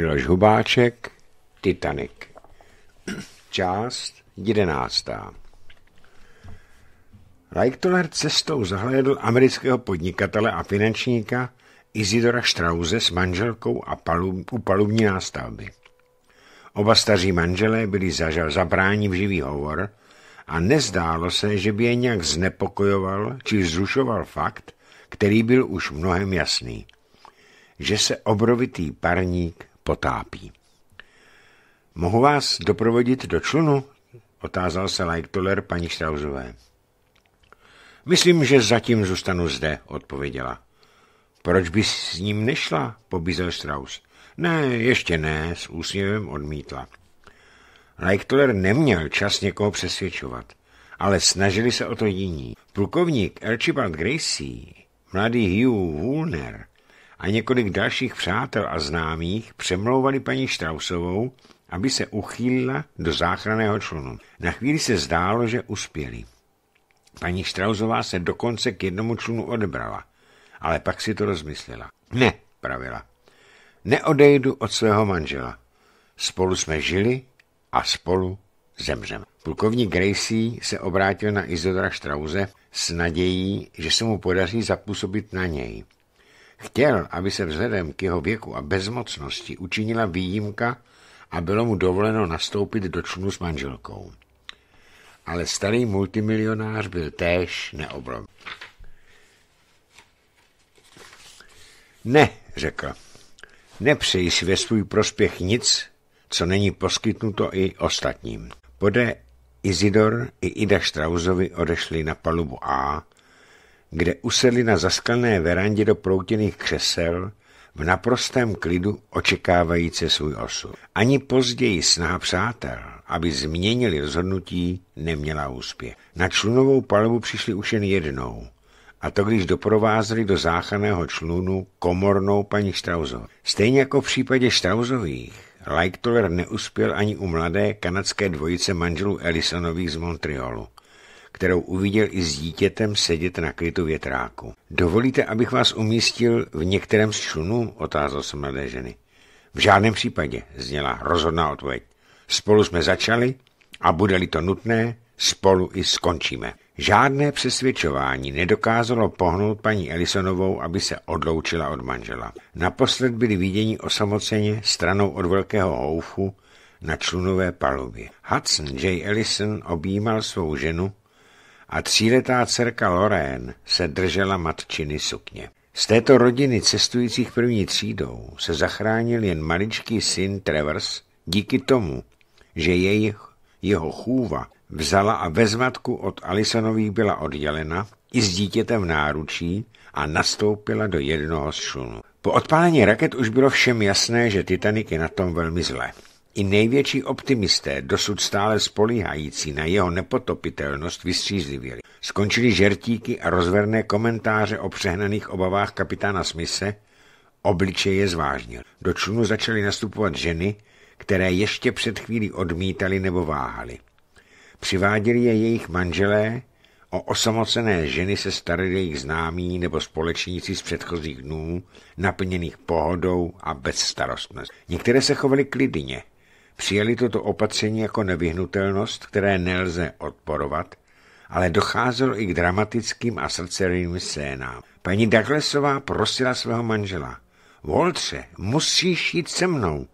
Miloš Hubáček, Titanic. Část jedenáctá. Reichtoller cestou zahledl amerického podnikatele a finančníka Izidora Strauze s manželkou a palub, u palubní nástavby. Oba staří manželé byli zažal zabrání v živý hovor a nezdálo se, že by je nějak znepokojoval či zrušoval fakt, který byl už mnohem jasný, že se obrovitý parník potápí. Mohu vás doprovodit do člunu? Otázal se Lightoller paní Štrauzové. Myslím, že zatím zůstanu zde, odpověděla. Proč bys s ním nešla? pobízel Strauss. Ne, ještě ne, s úsměvem odmítla. Lightoller neměl čas někoho přesvědčovat, ale snažili se o to jiní. Plukovník Archibald Gracie, mladý Hugh Woolner a několik dalších přátel a známých přemlouvali paní Štrausovou, aby se uchýlila do záchranného člunu. Na chvíli se zdálo, že uspěli. Paní Štrausová se dokonce k jednomu člunu odebrala, ale pak si to rozmyslela. Ne, pravila. Neodejdu od svého manžela. Spolu jsme žili a spolu zemřeme. Plukovník Gracie se obrátil na Izodra Štrauze s nadějí, že se mu podaří zapůsobit na něj. Chtěl, aby se vzhledem k jeho věku a bezmocnosti učinila výjimka a bylo mu dovoleno nastoupit do člunu s manželkou. Ale starý multimilionář byl též neobrom. Ne, řekl. Nepřeji si ve svůj prospěch nic, co není poskytnuto i ostatním. Pode Izidor i Ida Strausovi odešli na palubu A, kde usedli na zasklené verandě do proutěných křesel, v naprostém klidu očekávající svůj osud. Ani později snaha přátel, aby změnili rozhodnutí, neměla úspěch. Na člunovou palubu přišli už jen jednou, a to když doprovázeli do záchaného člunu komornou paní Štrauzov. Stejně jako v případě Štrauzových, Lightoller neuspěl ani u mladé kanadské dvojice manželů Ellisonových z Montrealu kterou uviděl i s dítětem sedět na krytu větráku. Dovolíte, abych vás umístil v některém z člunů? otázal se mladé ženy. V žádném případě, zněla rozhodná odpověď. Spolu jsme začali a bude-li to nutné, spolu i skončíme. Žádné přesvědčování nedokázalo pohnout paní Elisonovou, aby se odloučila od manžela. Naposled byli viděni osamoceně stranou od velkého houfu na člunové palubě. Hudson J. Ellison objímal svou ženu a tříletá dcerka Lorén se držela matčiny sukně. Z této rodiny cestujících první třídou se zachránil jen maličký syn Travers díky tomu, že jejich, jeho chůva vzala a ve zmatku od Alisonových byla oddělena i s dítětem v náručí a nastoupila do jednoho z šunů. Po odpálení raket už bylo všem jasné, že Titanic je na tom velmi zlé. I největší optimisté, dosud stále spolíhající na jeho nepotopitelnost, vystřízlivěli. Skončili žertíky a rozverné komentáře o přehnaných obavách kapitána Smise, obličeje je zvážnil. Do člunu začaly nastupovat ženy, které ještě před chvílí odmítali nebo váhali. Přiváděli je jejich manželé, o osamocené ženy se starali jejich známí nebo společníci z předchozích dnů, naplněných pohodou a bezstarostnost. Některé se chovali klidně, přijali toto opatření jako nevyhnutelnost, které nelze odporovat, ale docházelo i k dramatickým a srdcerým scénám. Paní Douglasová prosila svého manžela. Voltře, musíš jít se mnou.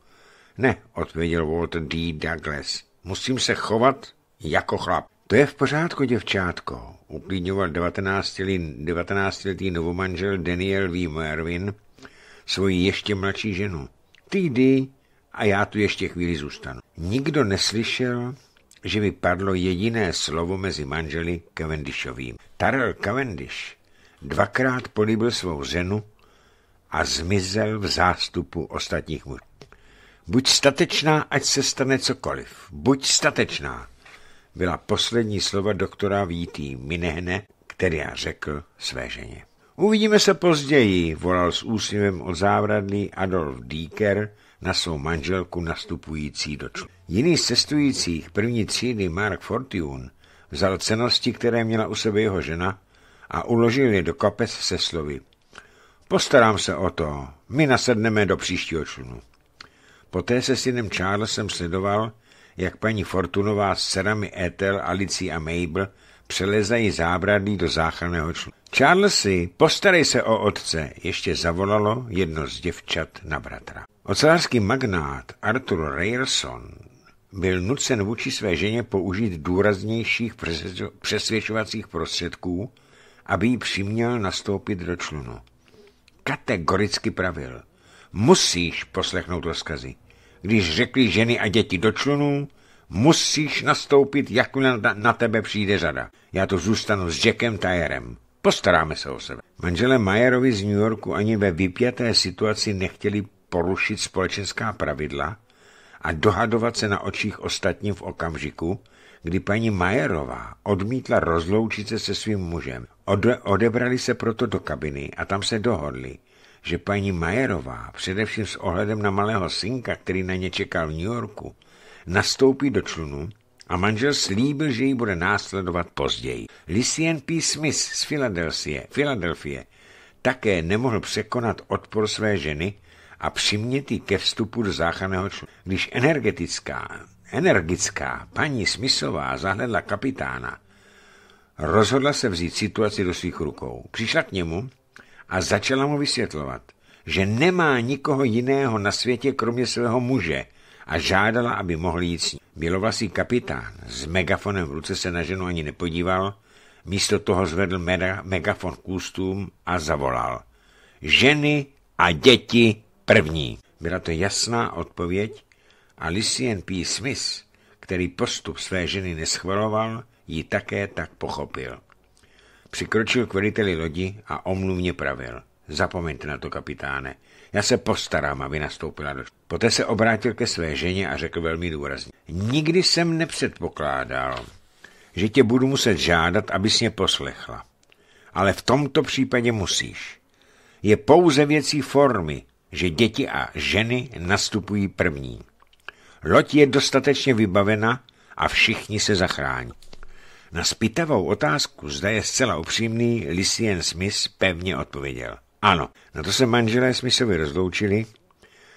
Ne, odpověděl Walter D. Douglas. Musím se chovat jako chlap. To je v pořádku, děvčátko, uklidňoval 19-letý 19 novomanžel Daniel V. Mervin svoji ještě mladší ženu. Ty a já tu ještě chvíli zůstanu. Nikdo neslyšel, že by padlo jediné slovo mezi manželi Cavendishovým. Tarel Cavendish dvakrát políbil svou ženu a zmizel v zástupu ostatních mužů. Buď statečná, ať se stane cokoliv. Buď statečná, byla poslední slova doktora Vítý Minehne, který já řekl své ženě. Uvidíme se později, volal s úsměvem od závradlí Adolf Dieker, na svou manželku nastupující do člu. Jiný z cestujících první třídy Mark Fortune vzal cenosti, které měla u sebe jeho žena a uložil je do kapes se slovy. Postarám se o to, my nasedneme do příštího člunu. Poté se synem Charlesem sledoval, jak paní Fortunová s dcerami Ethel, Alicí a Mabel přelezají zábradlí do záchranného člunu. Charlesy, postarej se o otce, ještě zavolalo jedno z děvčat na bratra. Ocelářský magnát Arthur Rayerson byl nucen vůči své ženě použít důraznějších přesvědčovacích prostředků, aby ji přiměl nastoupit do člunu. Kategoricky pravil. Musíš poslechnout rozkazy. Když řekli ženy a děti do člunů, musíš nastoupit, jak na, tebe přijde řada. Já tu zůstanu s Jackem Tyerem. Postaráme se o sebe. Manželé Majerovi z New Yorku ani ve vypjaté situaci nechtěli porušit společenská pravidla a dohadovat se na očích ostatním v okamžiku, kdy paní Majerová odmítla rozloučit se se svým mužem. Ode, odebrali se proto do kabiny a tam se dohodli, že paní Majerová, především s ohledem na malého synka, který na ně čekal v New Yorku, nastoupí do člunu a manžel slíbil, že ji bude následovat později. Lysian P. Smith z Filadelfie také nemohl překonat odpor své ženy a přiměty ke vstupu do záchranného člunu. Když energetická, energická paní smyslová zahledla kapitána, rozhodla se vzít situaci do svých rukou. Přišla k němu a začala mu vysvětlovat, že nemá nikoho jiného na světě kromě svého muže a žádala, aby mohl jít s ní. Bělovlasý kapitán s megafonem v ruce se na ženu ani nepodíval, místo toho zvedl mega, megafon k ústům a zavolal. Ženy a děti první. Byla to jasná odpověď a Lysien P. Smith, který postup své ženy neschvaloval, ji také tak pochopil. Přikročil k veliteli lodi a omluvně pravil. Zapomeňte na to, kapitáne. Já se postarám, aby nastoupila do Poté se obrátil ke své ženě a řekl velmi důrazně. Nikdy jsem nepředpokládal, že tě budu muset žádat, abys mě poslechla. Ale v tomto případě musíš. Je pouze věcí formy, že děti a ženy nastupují první. Loď je dostatečně vybavena a všichni se zachrání. Na spytavou otázku, zda je zcela upřímný, Lysien Smith pevně odpověděl. Ano, na to se manželé Smithovi rozloučili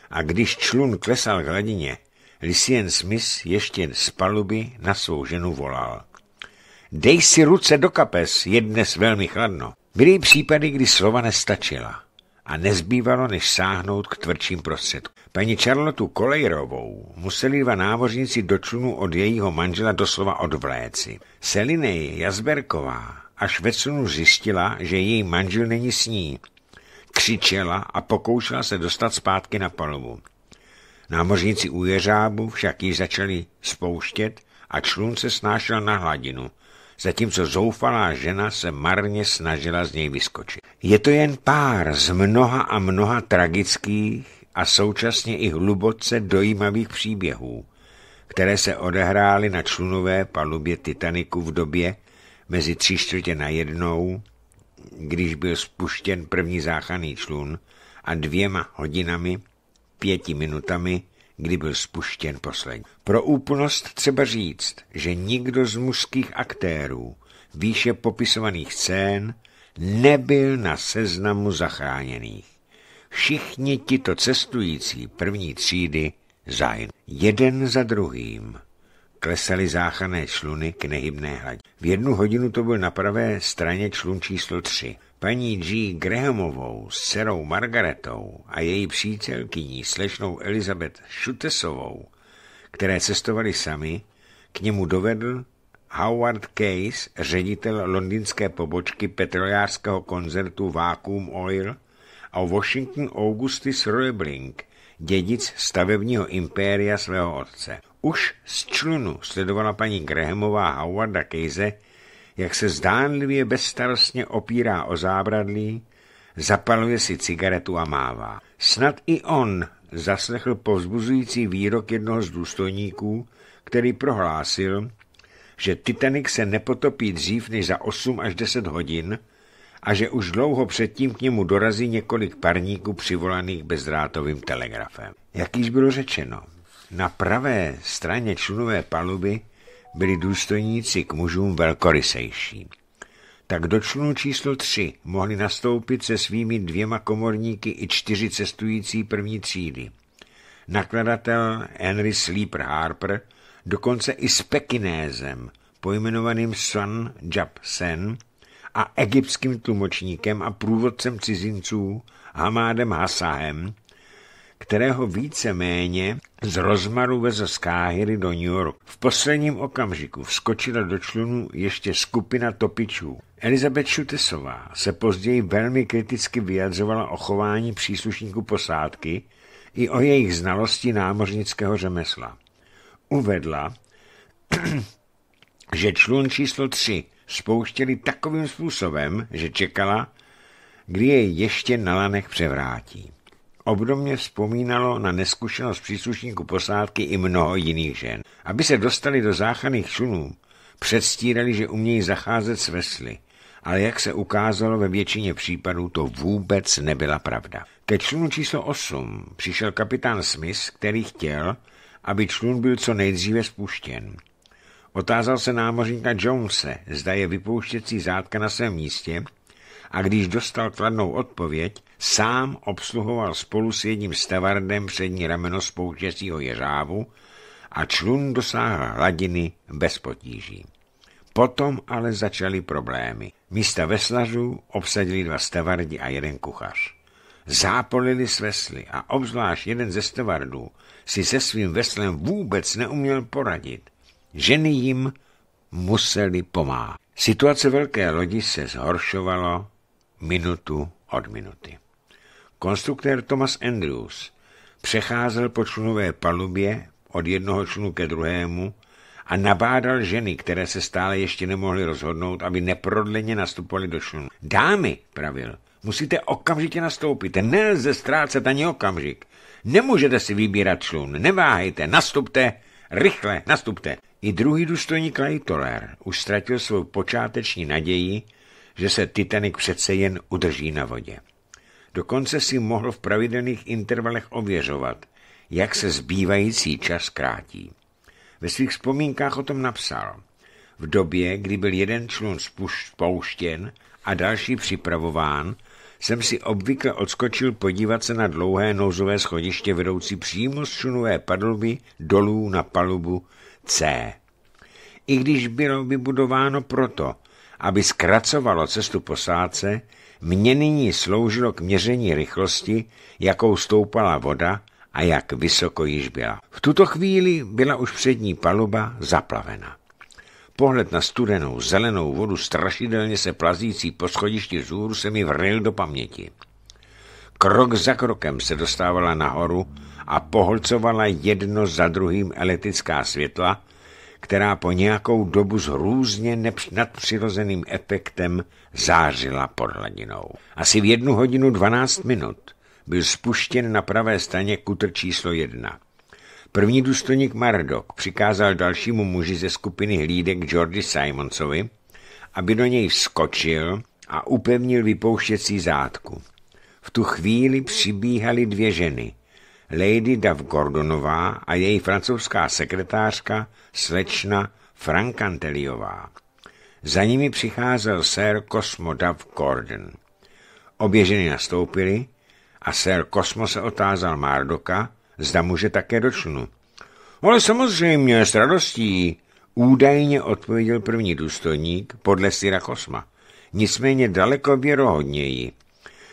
a když člun klesal k hladině, Lysien Smith ještě z paluby na svou ženu volal. Dej si ruce do kapes, je dnes velmi chladno. Byly případy, kdy slova nestačila a nezbývalo, než sáhnout k tvrdším prostředkům. Paní Charlotu Kolejrovou museli dva námořníci do člunu od jejího manžela doslova odvléci. Selinej Jazberková až ve člunu zjistila, že její manžel není s ní. Křičela a pokoušela se dostat zpátky na palubu. Námořníci u jeřábu však ji začali spouštět a člun se snášel na hladinu – zatímco zoufalá žena se marně snažila z něj vyskočit. Je to jen pár z mnoha a mnoha tragických a současně i hluboce dojímavých příběhů, které se odehrály na člunové palubě Titaniku v době mezi tři čtvrtě na jednou, když byl spuštěn první záchranný člun, a dvěma hodinami, pěti minutami, kdy byl spuštěn poslední. Pro úplnost třeba říct, že nikdo z mužských aktérů výše popisovaných scén nebyl na seznamu zachráněných. Všichni tito cestující první třídy zájem. Jeden za druhým klesaly záchané čluny k nehybné hladě. V jednu hodinu to byl na pravé straně člun číslo 3. Paní G. Grahamovou s dcerou Margaretou a její přítelkyní slečnou Elizabeth Šutesovou, které cestovali sami, k němu dovedl Howard Case, ředitel londýnské pobočky petrojářského koncertu Vacuum Oil a Washington Augustus Roebling, dědic stavebního impéria svého otce. Už z člunu sledovala paní Grahamová Howarda Case jak se zdánlivě bezstarostně opírá o zábradlí, zapaluje si cigaretu a mává. Snad i on zaslechl povzbuzující výrok jednoho z důstojníků, který prohlásil, že Titanic se nepotopí dřív než za 8 až 10 hodin a že už dlouho předtím k němu dorazí několik parníků přivolaných bezdrátovým telegrafem. Jak již bylo řečeno, na pravé straně člunové paluby byli důstojníci k mužům velkorysejší. Tak do člunu číslo tři mohli nastoupit se svými dvěma komorníky i čtyři cestující první třídy. Nakladatel Henry Sleeper Harper dokonce i s pekinézem, pojmenovaným Sun Jab Sen, a egyptským tlumočníkem a průvodcem cizinců Hamádem Hasahem kterého více-méně z rozmaru vezl z Káhyry do New York. V posledním okamžiku vskočila do člunu ještě skupina topičů. Elizabeth Šutesová se později velmi kriticky vyjadřovala o chování příslušníků posádky i o jejich znalosti námořnického řemesla. Uvedla, že člun číslo 3 spouštěli takovým způsobem, že čekala, kdy jej ještě na lanech převrátí. Obdobně vzpomínalo na neskušenost příslušníků posádky i mnoho jiných žen. Aby se dostali do záchranných člunů, předstírali, že umějí zacházet s vesly, ale jak se ukázalo ve většině případů, to vůbec nebyla pravda. Ke člunu číslo 8 přišel kapitán Smith, který chtěl, aby člun byl co nejdříve spuštěn. Otázal se námořníka Jonese, zda je vypouštěcí zátka na svém místě, a když dostal kladnou odpověď, sám obsluhoval spolu s jedním stevardem přední rameno spouštěcího jeřávu a člun dosáhl hladiny bez potíží. Potom ale začaly problémy. Místa veslařů obsadili dva stavardi a jeden kuchař. Zápolili s vesly a obzvlášť jeden ze stevardů si se svým veslem vůbec neuměl poradit. Ženy jim museli pomáhat. Situace velké lodi se zhoršovalo minutu od minuty. Konstruktér Thomas Andrews přecházel po člunové palubě od jednoho člunu ke druhému a nabádal ženy, které se stále ještě nemohly rozhodnout, aby neprodleně nastupovaly do člunu. Dámy, pravil, musíte okamžitě nastoupit, nelze ztrácet ani okamžik. Nemůžete si vybírat člun, neváhejte, nastupte, rychle, nastupte. I druhý důstojník Leitoler už ztratil svou počáteční naději, že se Titanic přece jen udrží na vodě. Dokonce si mohl v pravidelných intervalech ověřovat, jak se zbývající čas krátí. Ve svých vzpomínkách o tom napsal. V době, kdy byl jeden člun spouštěn a další připravován, jsem si obvykle odskočil podívat se na dlouhé nouzové schodiště vedoucí přímo z člunové padlby dolů na palubu C. I když bylo vybudováno proto, aby zkracovalo cestu posádce, mně nyní sloužilo k měření rychlosti, jakou stoupala voda a jak vysoko již byla. V tuto chvíli byla už přední paluba zaplavena. Pohled na studenou, zelenou vodu strašidelně se plazící po schodišti zůru se mi vril do paměti. Krok za krokem se dostávala nahoru a pohlcovala jedno za druhým elektrická světla, která po nějakou dobu s hrůzně nepř- nadpřirozeným efektem zářila pod hladinou. Asi v jednu hodinu 12 minut byl spuštěn na pravé straně kutr číslo jedna. První důstojník Mardok přikázal dalšímu muži ze skupiny hlídek Jordi Simonsovi, aby do něj vskočil a upevnil vypouštěcí zátku. V tu chvíli přibíhaly dvě ženy, Lady Duff Gordonová a její francouzská sekretářka slečna Frankanteliová. Za nimi přicházel sér Cosmo Duff Gordon. Obě ženy nastoupily a sér Cosmo se otázal Mardoka, zda může také dočnu. Ale samozřejmě, s radostí, údajně odpověděl první důstojník podle syra Kosma. Nicméně daleko věrohodněji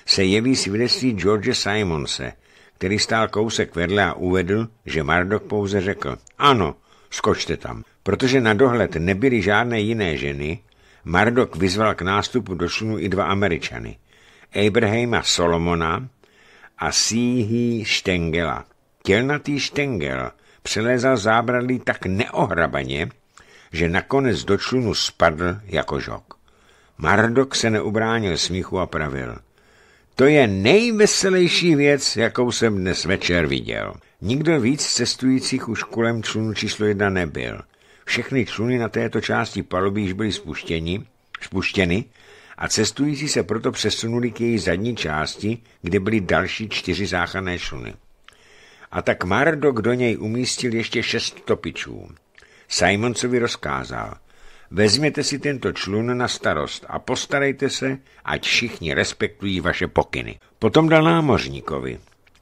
se jeví svědectví George Simonse – který stál kousek vedle a uvedl, že Mardok pouze řekl, ano, skočte tam. Protože na dohled nebyly žádné jiné ženy, Mardok vyzval k nástupu do člunu i dva Američany, Abrahama Solomona a Síhi Štengela. Tělnatý Štengel přelezal zábradlí tak neohrabaně, že nakonec do člunu spadl jako žok. Mardok se neubránil smíchu a pravil – to je nejveselější věc, jakou jsem dnes večer viděl. Nikdo víc cestujících už kolem člunu číslo jedna nebyl. Všechny čluny na této části paluby již byly spuštěni, spuštěny a cestující se proto přesunuli k její zadní části, kde byly další čtyři záchranné čluny. A tak Mardok do něj umístil ještě šest topičů. Simoncovi rozkázal – Vezměte si tento člun na starost a postarejte se, ať všichni respektují vaše pokyny. Potom dal námořníkovi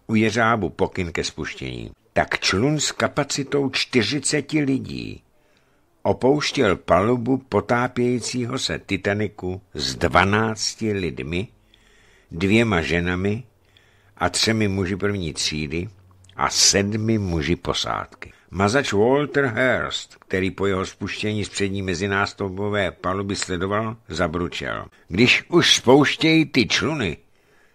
u jeřábu pokyn ke spuštění. Tak člun s kapacitou 40 lidí opouštěl palubu potápějícího se Titaniku s 12 lidmi, dvěma ženami a třemi muži první třídy a sedmi muži posádky. Mazač Walter Hearst, který po jeho spuštění z přední mezinástavbové paluby sledoval, zabručel. Když už spouštějí ty čluny,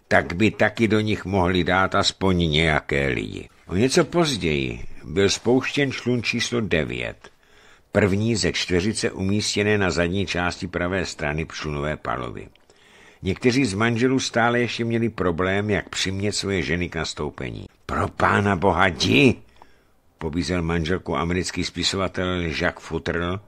tak by taky do nich mohli dát aspoň nějaké lidi. O něco později byl spouštěn člun číslo 9, první ze čtveřice umístěné na zadní části pravé strany člunové paluby. Někteří z manželů stále ještě měli problém, jak přimět svoje ženy k nastoupení. Pro pána boha, di! pobízel manželku americký spisovatel Jacques Futrl,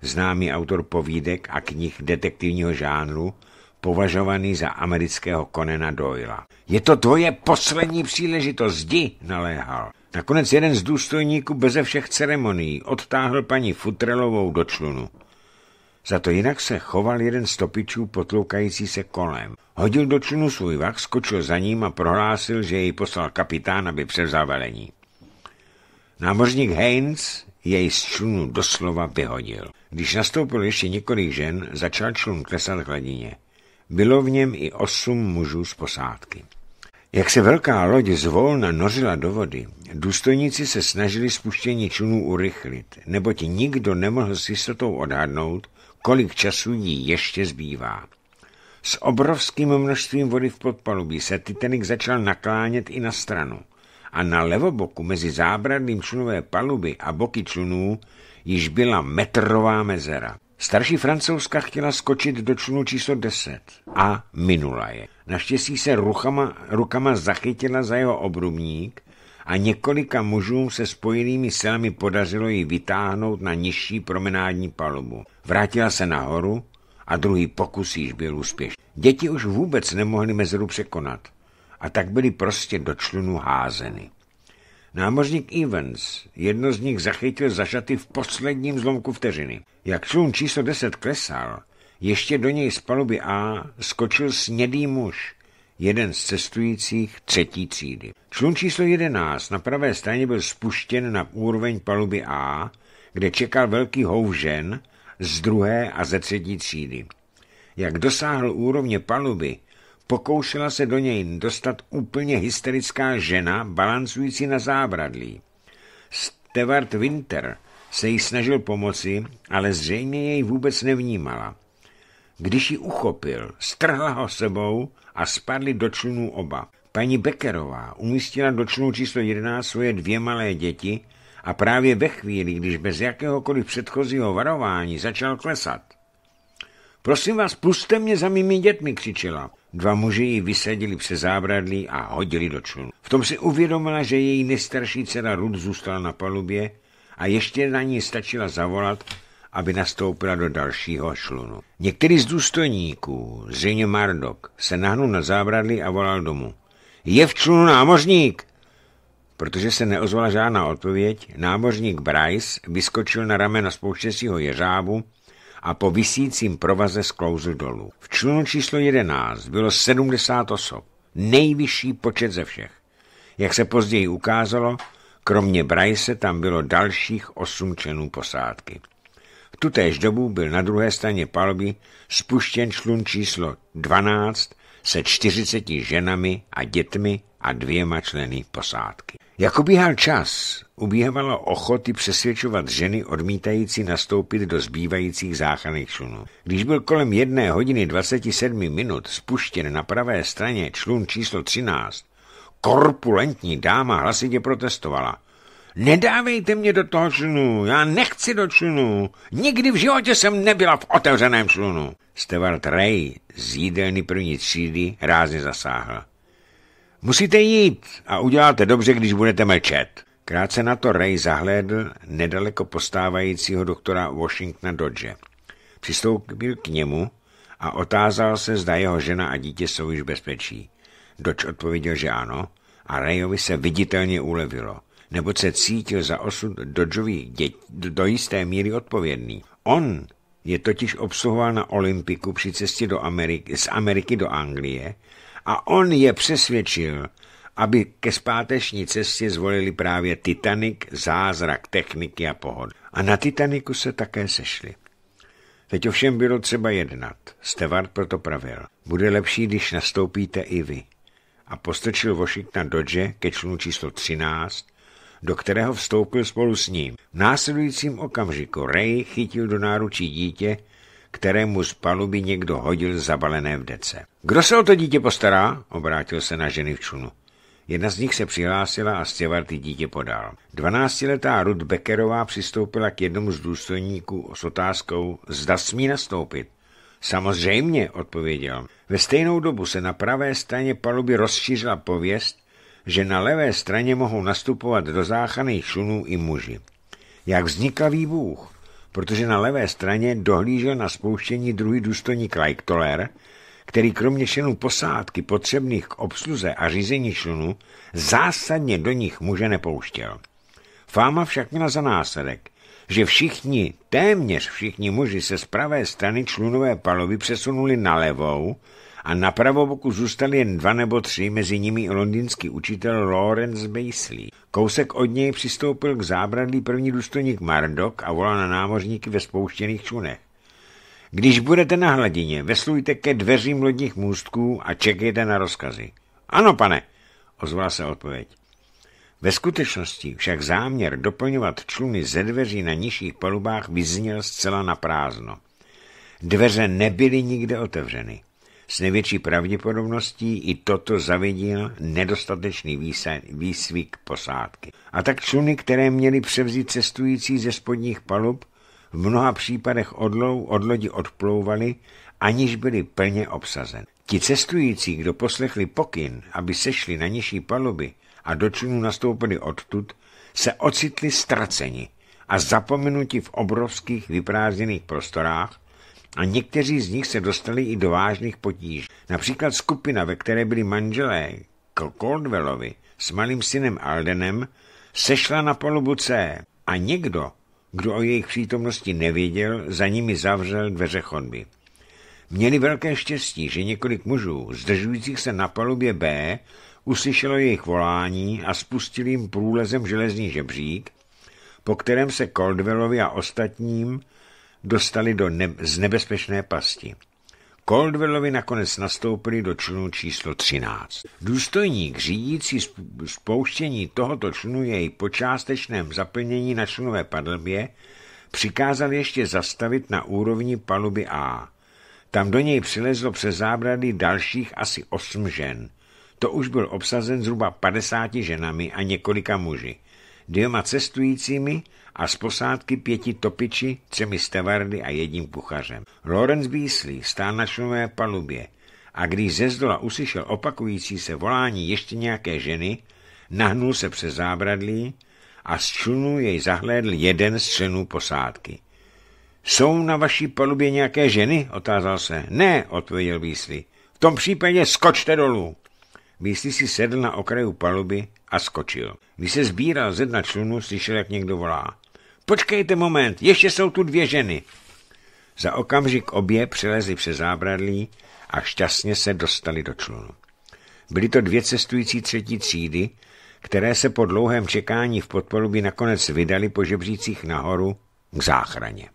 známý autor povídek a knih detektivního žánru, považovaný za amerického konena Doyla. Je to tvoje poslední příležitost, zdi naléhal. Nakonec jeden z důstojníků beze všech ceremonií odtáhl paní Futrelovou do člunu. Za to jinak se choval jeden z topičů potloukající se kolem. Hodil do člunu svůj vach, skočil za ním a prohlásil, že jej poslal kapitán, aby převzal velení. Námořník Haynes jej z člunu doslova vyhodil. Když nastoupil ještě několik žen, začal člun klesat hladině. Bylo v něm i osm mužů z posádky. Jak se velká loď zvolna nořila do vody, důstojníci se snažili spuštění člunů urychlit, neboť nikdo nemohl s jistotou odhadnout, kolik času jí ještě zbývá. S obrovským množstvím vody v podpalubí se Titanic začal naklánět i na stranu – a na levoboku mezi zábradlím člunové paluby a boky člunů již byla metrová mezera. Starší francouzka chtěla skočit do člunu číslo 10 a minula je. Naštěstí se ruchama, rukama zachytila za jeho obrubník a několika mužům se spojenými silami podařilo ji vytáhnout na nižší promenádní palubu. Vrátila se nahoru a druhý pokus již byl úspěšný. Děti už vůbec nemohly mezeru překonat a tak byly prostě do člunu házeny. Námořník Evans jedno z nich zachytil za šaty v posledním zlomku vteřiny. Jak člun číslo 10 klesal, ještě do něj z paluby A skočil snědý muž, jeden z cestujících třetí třídy. Člun číslo 11 na pravé straně byl spuštěn na úroveň paluby A, kde čekal velký houv žen z druhé a ze třetí třídy. Jak dosáhl úrovně paluby, Pokoušela se do něj dostat úplně hysterická žena, balancující na zábradlí. Stewart Winter se jí snažil pomoci, ale zřejmě jej vůbec nevnímala. Když ji uchopil, strhla ho sebou a spadli do člunů oba. Paní Beckerová umístila do člunu číslo 11 svoje dvě malé děti a právě ve chvíli, když bez jakéhokoliv předchozího varování začal klesat, Prosím vás, puste mě za mými dětmi, křičela. Dva muži ji vysadili přes zábradlí a hodili do člunu. V tom si uvědomila, že její nejstarší dcera Ruth zůstala na palubě a ještě na ní stačila zavolat, aby nastoupila do dalšího člunu. Některý z důstojníků, zřejmě Mardok, se nahnul na zábradlí a volal domů. Je v člunu námořník! Protože se neozvala žádná odpověď, námořník Bryce vyskočil na ramena spouštěcího jeřábu a po vysícím provaze sklouzl dolů. V člunu číslo 11 bylo 70 osob, nejvyšší počet ze všech. Jak se později ukázalo, kromě Brajse tam bylo dalších 8 členů posádky. V tutéž dobu byl na druhé straně palby spuštěn člun číslo 12 se 40 ženami a dětmi a dvěma členy posádky. Jak ubíhal čas, ubíhalo ochoty přesvědčovat ženy odmítající nastoupit do zbývajících záchranných člunů. Když byl kolem jedné hodiny 27 minut spuštěn na pravé straně člun číslo 13, korpulentní dáma hlasitě protestovala. Nedávejte mě do toho člunu, já nechci do člunu. Nikdy v životě jsem nebyla v otevřeném člunu. Stewart Ray z jídelny první třídy rázně zasáhl. Musíte jít a uděláte dobře, když budete mlčet. Krátce na to Ray zahlédl nedaleko postávajícího doktora Washingtona Dodge. Přistoupil k němu a otázal se, zda jeho žena a dítě jsou již bezpečí. Dodge odpověděl, že ano a Rayovi se viditelně ulevilo, Nebo se cítil za osud Dodgeových dětí do jisté míry odpovědný. On je totiž obsluhoval na olympiku při cestě do Ameriky, z Ameriky do Anglie a on je přesvědčil, aby ke zpáteční cestě zvolili právě Titanic, zázrak techniky a pohod. A na Titaniku se také sešli. Teď ovšem bylo třeba jednat. Stewart proto pravil. Bude lepší, když nastoupíte i vy. A postrčil vošik na Dodge ke člunu číslo 13, do kterého vstoupil spolu s ním. V následujícím okamžiku Ray chytil do náručí dítě, kterému z paluby někdo hodil zabalené v dece. Kdo se o to dítě postará? Obrátil se na ženy v čunu. Jedna z nich se přihlásila a Stěvarty dítě podal. Dvanáctiletá Ruth Beckerová přistoupila k jednomu z důstojníků s otázkou, zda smí nastoupit. Samozřejmě, odpověděl. Ve stejnou dobu se na pravé straně paluby rozšířila pověst, že na levé straně mohou nastupovat do záchranných šunů i muži. Jak vznikl výbuch? protože na levé straně dohlížel na spouštění druhý důstojník Leichtoller, který kromě členů posádky potřebných k obsluze a řízení člunu zásadně do nich muže nepouštěl. Fáma však měla za následek, že všichni, téměř všichni muži se z pravé strany člunové palovy přesunuli na levou, a na pravoboku zůstali jen dva nebo tři, mezi nimi i londýnský učitel Lawrence Basley. Kousek od něj přistoupil k zábradlí první důstojník Mardok a volal na námořníky ve spouštěných čunech. Když budete na hladině, veslujte ke dveřím lodních můstků a čekejte na rozkazy. Ano, pane, ozvala se odpověď. Ve skutečnosti však záměr doplňovat čluny ze dveří na nižších palubách vyzněl zcela na prázdno. Dveře nebyly nikde otevřeny. S největší pravděpodobností i toto zavidil nedostatečný výsvik posádky. A tak čluny, které měly převzít cestující ze spodních palub, v mnoha případech odlou od lodi odplouvaly, aniž byly plně obsazeny. Ti cestující, kdo poslechli pokyn, aby sešli na nižší paluby a do člunů nastoupili odtud, se ocitli ztraceni a zapomenuti v obrovských vyprázdněných prostorách, a někteří z nich se dostali i do vážných potíží. Například skupina, ve které byli manželé Coldwellovi s malým synem Aldenem, sešla na polubu C a někdo, kdo o jejich přítomnosti nevěděl, za nimi zavřel dveře chodby. Měli velké štěstí, že několik mužů, zdržujících se na palubě B, uslyšelo jejich volání a spustili jim průlezem železný žebřík, po kterém se Coldwellovi a ostatním dostali do ne- z nebezpečné pasti. Coldwellovi nakonec nastoupili do člunu číslo 13. Důstojník řídící spouštění tohoto člunu jej po částečném zaplnění na člunové padlbě přikázal ještě zastavit na úrovni paluby A. Tam do něj přilezlo přes zábrady dalších asi osm žen. To už byl obsazen zhruba 50 ženami a několika muži dvěma cestujícími a z posádky pěti topiči, třemi stevardy a jedním kuchařem. Lawrence Beasley stál na člové palubě a když ze zdola uslyšel opakující se volání ještě nějaké ženy, nahnul se přes zábradlí a z člunu jej zahlédl jeden z členů posádky. Jsou na vaší palubě nějaké ženy? otázal se. Ne, odpověděl Beasley. V tom případě skočte dolů. Místy si sedl na okraju paluby a skočil. Když se sbíral ze dna člunu, slyšel, jak někdo volá. Počkejte moment, ještě jsou tu dvě ženy. Za okamžik obě přelezly přes zábradlí a šťastně se dostali do člunu. Byly to dvě cestující třetí třídy, které se po dlouhém čekání v podpolubí nakonec vydali po žebřících nahoru k záchraně.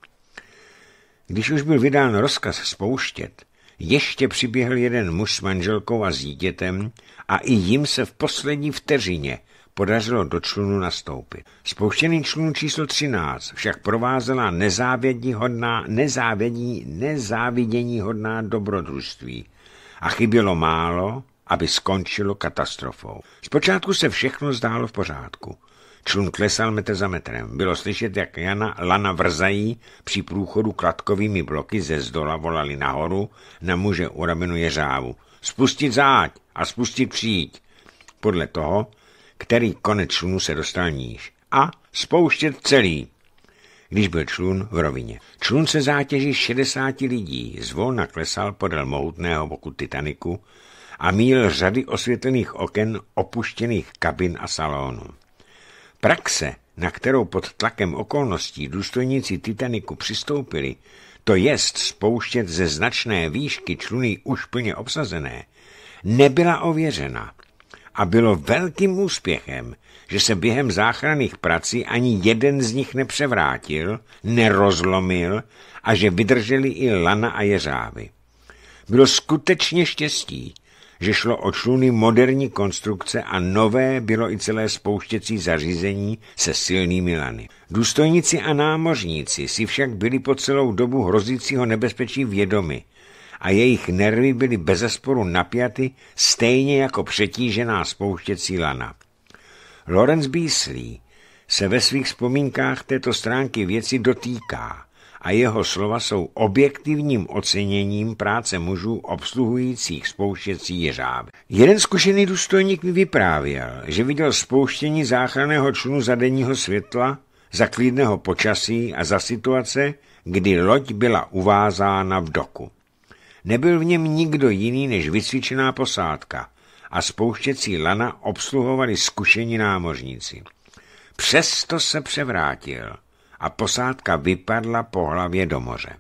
Když už byl vydán rozkaz spouštět, ještě přiběhl jeden muž s manželkou a s dítětem a i jim se v poslední vteřině podařilo do člunu nastoupit. Spouštěný člun číslo 13 však provázela nezávědní hodná, nezávědní, nezávidění hodná dobrodružství a chybělo málo, aby skončilo katastrofou. Zpočátku se všechno zdálo v pořádku. Člun klesal metr za metrem. Bylo slyšet, jak Jana lana vrzají při průchodu kladkovými bloky ze zdola volali nahoru na muže u ramenu jeřávu. Spustit záď a spustit přijít. Podle toho, který konec člunu se dostal níž. A spouštět celý když byl člun v rovině. Člun se zátěží 60 lidí zvolna klesal podél mohutného boku Titaniku a míl řady osvětlených oken, opuštěných kabin a salonů. Praxe, na kterou pod tlakem okolností důstojníci Titaniku přistoupili, to jest spouštět ze značné výšky čluny už plně obsazené, nebyla ověřena a bylo velkým úspěchem, že se během záchranných prací ani jeden z nich nepřevrátil, nerozlomil a že vydrželi i lana a jeřávy. Bylo skutečně štěstí, že šlo o čluny moderní konstrukce a nové bylo i celé spouštěcí zařízení se silnými lany. Důstojníci a námořníci si však byli po celou dobu hrozícího nebezpečí vědomi a jejich nervy byly bezesporu napjaty stejně jako přetížená spouštěcí lana. Lawrence Beasley se ve svých vzpomínkách této stránky věci dotýká a jeho slova jsou objektivním oceněním práce mužů obsluhujících spouštěcí jeřáb. Jeden zkušený důstojník mi vyprávěl, že viděl spouštění záchranného člunu za denního světla, za klidného počasí a za situace, kdy loď byla uvázána v doku. Nebyl v něm nikdo jiný než vycvičená posádka a spouštěcí lana obsluhovali zkušení námořníci. Přesto se převrátil – a posádka vypadla po hlavě do moře.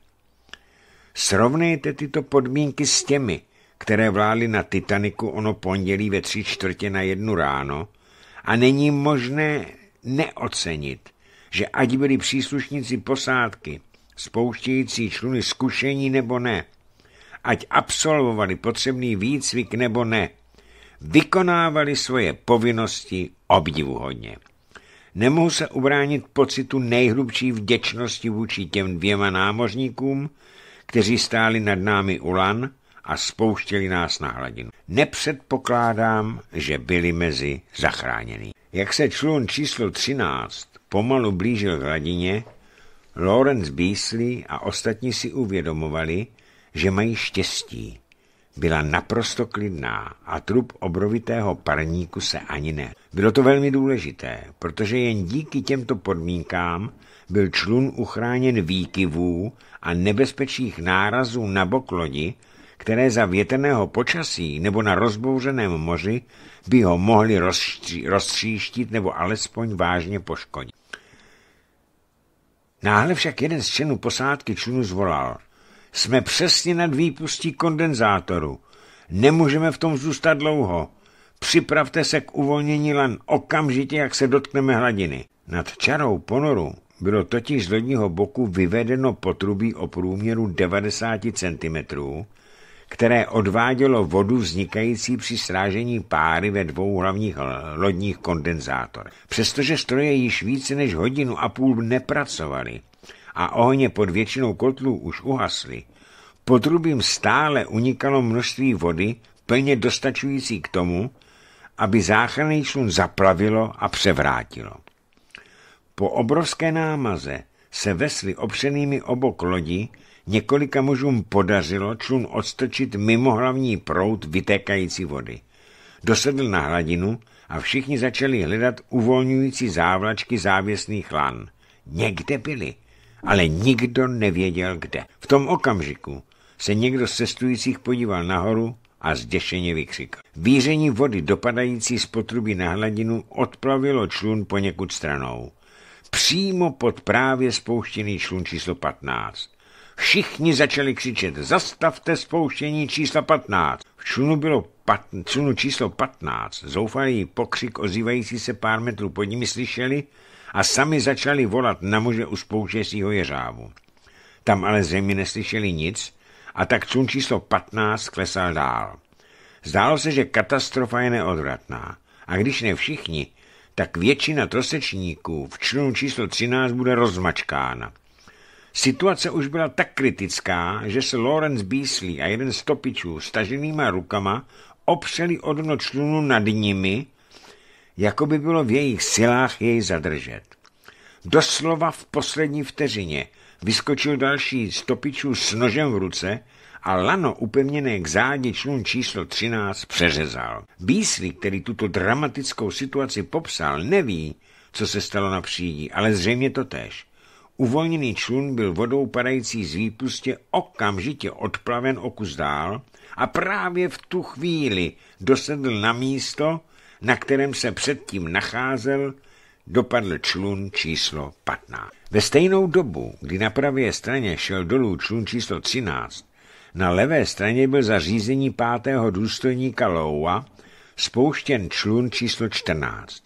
Srovnejte tyto podmínky s těmi, které vlály na Titaniku ono pondělí ve tři čtvrtě na jednu ráno a není možné neocenit, že ať byli příslušníci posádky, spouštějící čluny zkušení nebo ne, ať absolvovali potřebný výcvik nebo ne, vykonávali svoje povinnosti obdivuhodně nemohu se ubránit pocitu nejhlubší vděčnosti vůči těm dvěma námořníkům, kteří stáli nad námi ulan a spouštěli nás na hladinu. Nepředpokládám, že byli mezi zachráněný. Jak se člun číslo 13 pomalu blížil k hladině, Lawrence Beasley a ostatní si uvědomovali, že mají štěstí, byla naprosto klidná a trup obrovitého parníku se ani ne. Bylo to velmi důležité, protože jen díky těmto podmínkám byl člun uchráněn výkyvů a nebezpečných nárazů na bok lodi, které za větrného počasí nebo na rozbouřeném moři by ho mohli rozstříštit nebo alespoň vážně poškodit. Náhle však jeden z členů posádky člunu zvolal – jsme přesně nad výpustí kondenzátoru. Nemůžeme v tom zůstat dlouho. Připravte se k uvolnění lan okamžitě, jak se dotkneme hladiny. Nad čarou ponoru bylo totiž z lodního boku vyvedeno potrubí o průměru 90 cm, které odvádělo vodu vznikající při srážení páry ve dvou hlavních lodních kondenzátorech. Přestože stroje již více než hodinu a půl nepracovaly, a ohně pod většinou kotlů už uhasly, potrubím stále unikalo množství vody, plně dostačující k tomu, aby záchranný člun zaplavilo a převrátilo. Po obrovské námaze se vesly opřenými obok lodi několika mužům podařilo člun odstrčit mimo hlavní prout vytékající vody. Dosedl na hladinu a všichni začali hledat uvolňující závlačky závěsných lan. Někde byly, ale nikdo nevěděl kde. V tom okamžiku se někdo z cestujících podíval nahoru a zděšeně vykřikl. Výření vody dopadající z potruby na hladinu odplavilo člun poněkud stranou. Přímo pod právě spouštěný člun číslo 15. Všichni začali křičet, zastavte spouštění čísla 15. V člunu bylo pat, člunu číslo 15. Zoufalý pokřik ozývající se pár metrů pod nimi slyšeli a sami začali volat na muže u spouštěcího jeřávu. Tam ale zemi neslyšeli nic a tak čun číslo 15 klesal dál. Zdálo se, že katastrofa je neodvratná a když ne všichni, tak většina trosečníků v člunu číslo 13 bude rozmačkána. Situace už byla tak kritická, že se Lawrence Beasley a jeden z topičů staženýma rukama opřeli odno člunu nad nimi jako by bylo v jejich silách jej zadržet. Doslova v poslední vteřině vyskočil další stopičů s nožem v ruce a lano upevněné k zádi člun číslo 13 přeřezal. Beasley, který tuto dramatickou situaci popsal, neví, co se stalo na přídi, ale zřejmě to tež. Uvolněný člun byl vodou padající z výpustě okamžitě odplaven o kus dál a právě v tu chvíli dosedl na místo, na kterém se předtím nacházel, dopadl člun číslo 15. Ve stejnou dobu, kdy na pravé straně šel dolů člun číslo 13, na levé straně byl za řízení pátého důstojníka Loua spouštěn člun číslo 14.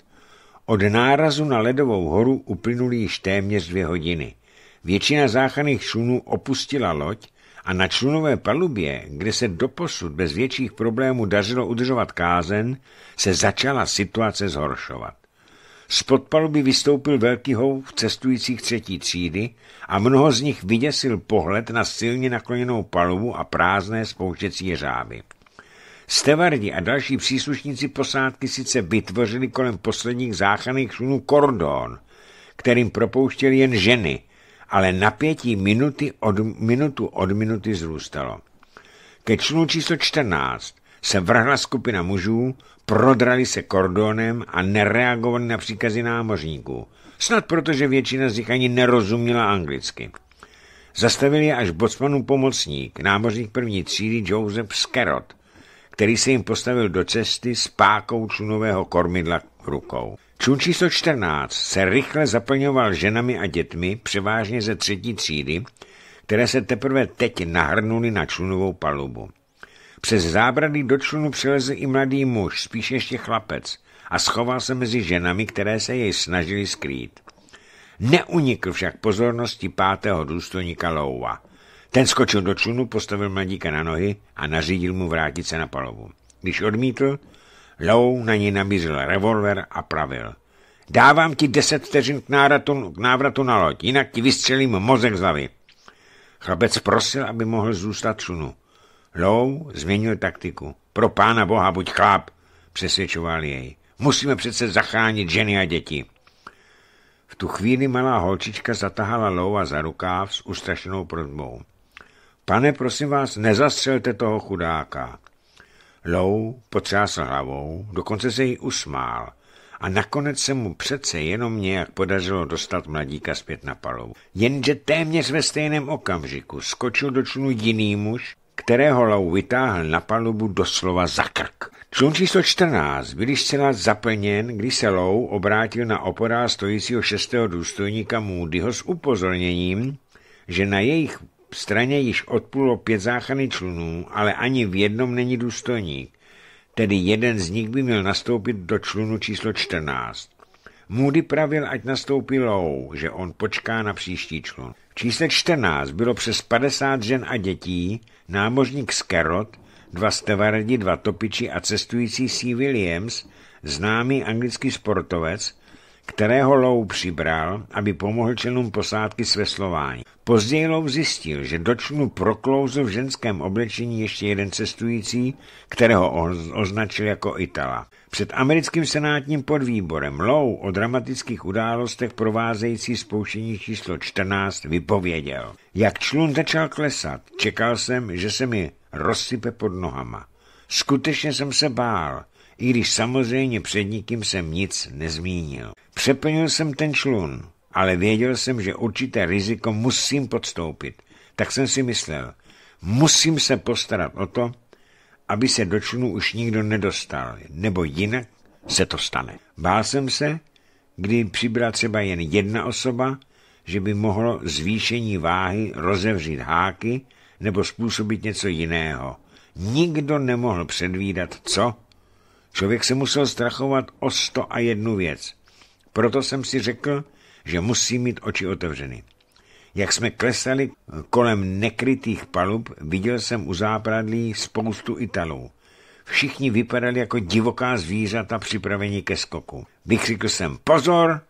Od nárazu na ledovou horu uplynuly již téměř dvě hodiny. Většina záchranných člunů opustila loď a na člunové palubě, kde se doposud bez větších problémů dařilo udržovat kázen, se začala situace zhoršovat. Z podpaluby vystoupil velký houf cestujících třetí třídy a mnoho z nich vyděsil pohled na silně nakloněnou palubu a prázdné spouštěcí řáby. Stevardi a další příslušníci posádky sice vytvořili kolem posledních záchranných člunů kordon, kterým propouštěli jen ženy, ale napětí minuty od, minutu od minuty zrůstalo. Ke člunu číslo 14 se vrhla skupina mužů, prodrali se kordonem a nereagovali na příkazy námořníků. Snad protože většina z nich ani nerozuměla anglicky. Zastavil je až bocmanů pomocník, námořník první třídy Joseph Skerot, který se jim postavil do cesty s pákou člunového kormidla rukou. Čun číslo 14 se rychle zaplňoval ženami a dětmi, převážně ze třetí třídy, které se teprve teď nahrnuly na člunovou palubu. Přes zábrady do člunu přilezl i mladý muž, spíš ještě chlapec, a schoval se mezi ženami, které se jej snažili skrýt. Neunikl však pozornosti pátého důstojníka Louva. Ten skočil do člunu, postavil mladíka na nohy a nařídil mu vrátit se na palubu. Když odmítl, Lou na něj namířil revolver a pravil. Dávám ti deset vteřin k, návratu, k návratu na loď, jinak ti vystřelím mozek z hlavy. Chlapec prosil, aby mohl zůstat sunu. Lou změnil taktiku. Pro pána boha buď chlap, přesvědčoval jej. Musíme přece zachránit ženy a děti. V tu chvíli malá holčička zatahala Loua za rukáv s ustrašenou prozbou. Pane, prosím vás, nezastřelte toho chudáka. Lou potřásl hlavou, dokonce se jí usmál a nakonec se mu přece jenom nějak podařilo dostat mladíka zpět na palou. Jenže téměř ve stejném okamžiku skočil do člunu jiný muž, kterého Lou vytáhl na palubu doslova za krk. Člun číslo 14 byl již zcela zaplněn, když se Lou obrátil na oporá stojícího šestého důstojníka Moodyho s upozorněním, že na jejich straně již odplulo pět záchranných člunů, ale ani v jednom není důstojník, tedy jeden z nich by měl nastoupit do člunu číslo 14. Moody pravil, ať nastoupí Lou, že on počká na příští člun. V čísle 14 bylo přes 50 žen a dětí, námožník Skerot, dva stevardi, dva topiči a cestující C. Williams, známý anglický sportovec, kterého Lou přibral, aby pomohl členům posádky s veslování. Později Lou zjistil, že do člunu proklouzl v ženském oblečení ještě jeden cestující, kterého označil jako Itala. Před americkým senátním podvýborem Lou o dramatických událostech provázející spouštění číslo 14 vypověděl. Jak člun začal klesat, čekal jsem, že se mi rozsype pod nohama. Skutečně jsem se bál, i když samozřejmě před nikým jsem nic nezmínil. Přeplnil jsem ten člun, ale věděl jsem, že určité riziko musím podstoupit. Tak jsem si myslel, musím se postarat o to, aby se do člunu už nikdo nedostal, nebo jinak se to stane. Bál jsem se, kdy přibyla třeba jen jedna osoba, že by mohlo zvýšení váhy rozevřít háky nebo způsobit něco jiného. Nikdo nemohl předvídat, co Člověk se musel strachovat o sto a jednu věc. Proto jsem si řekl, že musí mít oči otevřeny. Jak jsme klesali kolem nekrytých palub, viděl jsem u zápradlí spoustu Italů. Všichni vypadali jako divoká zvířata připravení ke skoku. Vykřikl jsem pozor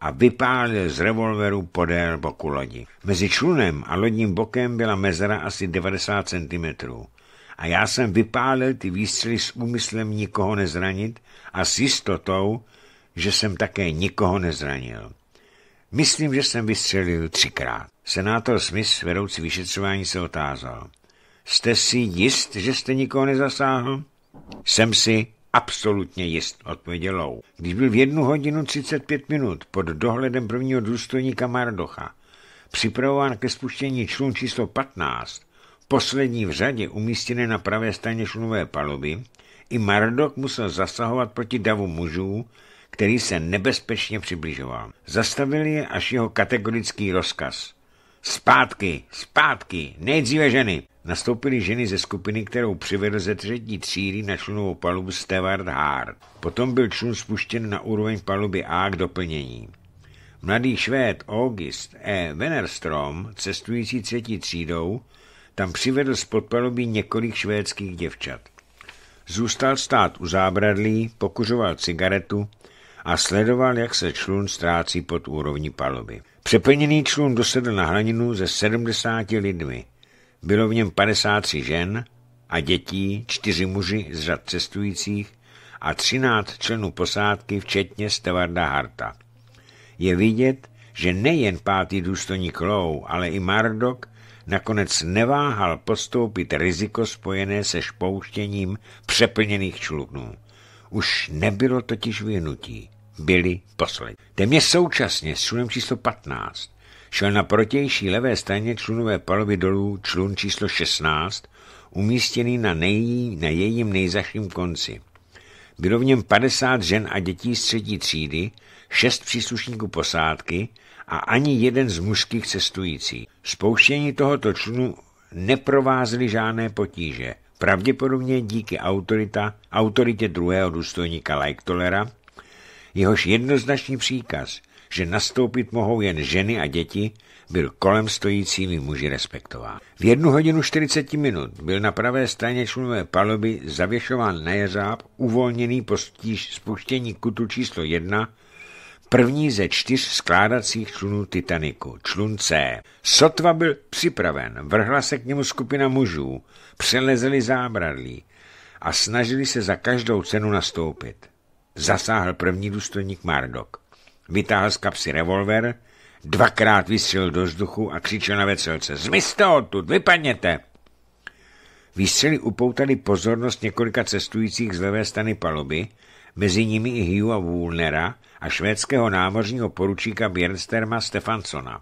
a vypálil z revolveru podél boku lodi. Mezi člunem a lodním bokem byla mezera asi 90 cm a já jsem vypálil ty výstřely s úmyslem nikoho nezranit a s jistotou, že jsem také nikoho nezranil. Myslím, že jsem vystřelil třikrát. Senátor Smith, vedoucí vyšetřování, se otázal. Jste si jist, že jste nikoho nezasáhl? Jsem si absolutně jist, odpověděl Lou. Když byl v jednu hodinu 35 minut pod dohledem prvního důstojníka Mardocha připravován ke spuštění člun číslo 15, poslední v řadě umístěné na pravé straně šunové paluby, i Mardok musel zasahovat proti davu mužů, který se nebezpečně přibližoval. Zastavili je až jeho kategorický rozkaz. Zpátky, zpátky, nejdříve ženy. Nastoupily ženy ze skupiny, kterou přivedl ze třetí třídy na člunovou palubu Stewart Hart. Potom byl člun spuštěn na úroveň paluby A k doplnění. Mladý švéd August E. Wennerstrom, cestující třetí třídou, tam přivedl z podpalubí několik švédských děvčat. Zůstal stát u zábradlí, pokuřoval cigaretu a sledoval, jak se člun ztrácí pod úrovní paluby. Přeplněný člun dosedl na hraninu ze 70 lidmi. Bylo v něm 53 žen a dětí, čtyři muži z řad cestujících a 13 členů posádky, včetně Stevarda Harta. Je vidět, že nejen pátý důstojník Lou, ale i Mardok nakonec neváhal postoupit riziko spojené se špouštěním přeplněných člunů. Už nebylo totiž vyhnutí. Byli poslední. Téměř současně s člunem číslo 15 šel na protější levé straně člunové palovy dolů člun číslo 16, umístěný na, nej, na jejím nejzaším konci. Bylo v něm 50 žen a dětí střední třídy, šest příslušníků posádky, a ani jeden z mužských cestující. Spouštění tohoto člunu neprovázely žádné potíže, pravděpodobně díky autorita, autoritě druhého důstojníka Lajktolera jehož jednoznačný příkaz, že nastoupit mohou jen ženy a děti, byl kolem stojícími muži respektován. V jednu hodinu 40 minut byl na pravé straně člunové paluby zavěšován na jeřáb uvolněný po spuštění kutu číslo 1 první ze čtyř skládacích člunů Titaniku, člun C. Sotva byl připraven, vrhla se k němu skupina mužů, přelezeli zábradlí a snažili se za každou cenu nastoupit. Zasáhl první důstojník Mardok. Vytáhl z kapsy revolver, dvakrát vystřelil do vzduchu a křičel na veselce. Zmizte odtud, vypadněte! Výstřely upoutali pozornost několika cestujících z levé strany paluby, mezi nimi i Hugha Woolnera a švédského námořního poručíka Bjernsterma Stefansona,